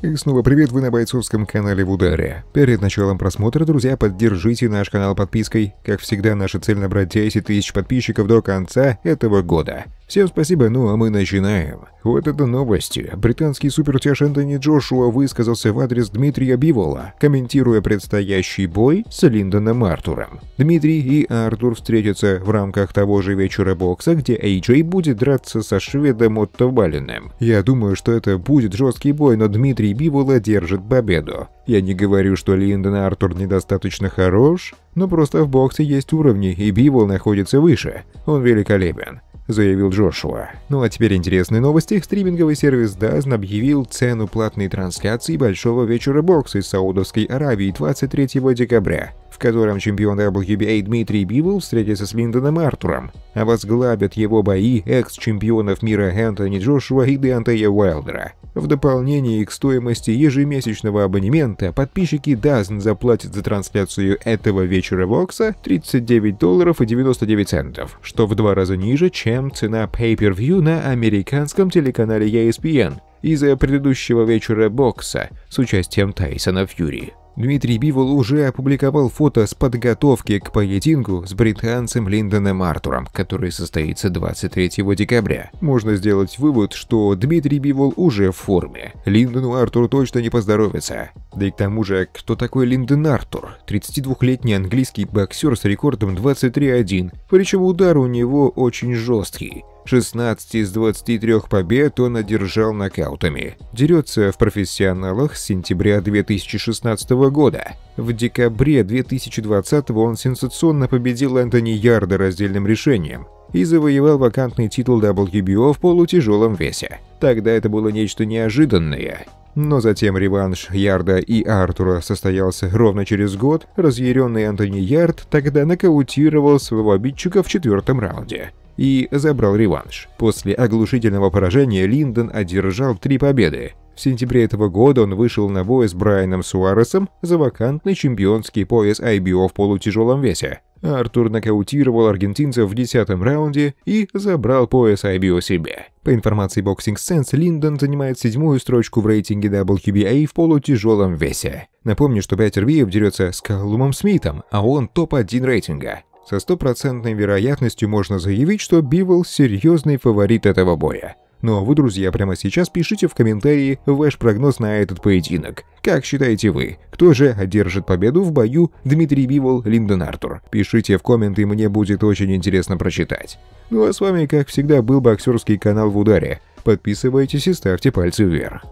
И снова привет, вы на бойцовском канале в ударе. Перед началом просмотра, друзья, поддержите наш канал подпиской. Как всегда, наша цель набрать 10 тысяч подписчиков до конца этого года. Всем спасибо, ну а мы начинаем. Вот это новости. Британский супертяж Энтони Джошуа высказался в адрес Дмитрия Бивола, комментируя предстоящий бой с Линдоном Артуром. Дмитрий и Артур встретятся в рамках того же вечера бокса, где Эйджей будет драться со шведом Отто Валиным. Я думаю, что это будет жесткий бой, но Дмитрий Бивола держит победу. Я не говорю, что Линдон Артур недостаточно хорош, но просто в боксе есть уровни, и Бивол находится выше. Он великолепен заявил Джошуа. Ну а теперь интересные новости. Стриминговый сервис DAZN объявил цену платной трансляции большого вечера бокса из Саудовской Аравии 23 декабря в котором чемпион WBA Дмитрий Бивол встретится с Линдоном Артуром, а возглавят его бои экс-чемпионов мира Энтони Джошуа и Дентея Уайлдера. В дополнение к стоимости ежемесячного абонемента подписчики Дазн заплатят за трансляцию этого вечера Вокса 39 долларов и 99 центов, что в два раза ниже, чем цена Pay-Per-View на американском телеканале ESPN из-за предыдущего вечера бокса с участием Тайсона Фьюри. Дмитрий Бивол уже опубликовал фото с подготовки к поединку с британцем Линдоном Артуром, который состоится 23 декабря. Можно сделать вывод, что Дмитрий Бивол уже в форме. Линдону Артуру точно не поздоровится. Да и к тому же, кто такой Линдон Артур? 32-летний английский боксер с рекордом 23-1, причем удар у него очень жесткий. 16 из 23 побед он одержал нокаутами. Дерется в профессионалах с сентября 2016 года. В декабре 2020 он сенсационно победил Энтони Ярда раздельным решением и завоевал вакантный титул WBO в полутяжелом весе. Тогда это было нечто неожиданное, но затем реванш Ярда и Артура состоялся ровно через год, разъяренный Антони Ярд тогда нокаутировал своего обидчика в четвертом раунде и забрал реванш. После оглушительного поражения Линдон одержал три победы. В сентябре этого года он вышел на бой с Брайаном Суаресом за вакантный чемпионский пояс IBO в полутяжелом весе. Артур нокаутировал аргентинца в 10 раунде и забрал пояс IBO себе. По информации Boxing Sense, Линдон занимает седьмую строчку в рейтинге WBA в полутяжелом весе. Напомню, что Пятер Виев дерется с Колумом Смитом, а он топ-1 рейтинга. Со стопроцентной вероятностью можно заявить, что Бивол серьезный фаворит этого боя. Ну а вы, друзья, прямо сейчас пишите в комментарии ваш прогноз на этот поединок. Как считаете вы, кто же одержит победу в бою Дмитрий Бивол, Линдон Артур? Пишите в комменты, мне будет очень интересно прочитать. Ну а с вами, как всегда, был боксерский канал в ударе. Подписывайтесь и ставьте пальцы вверх.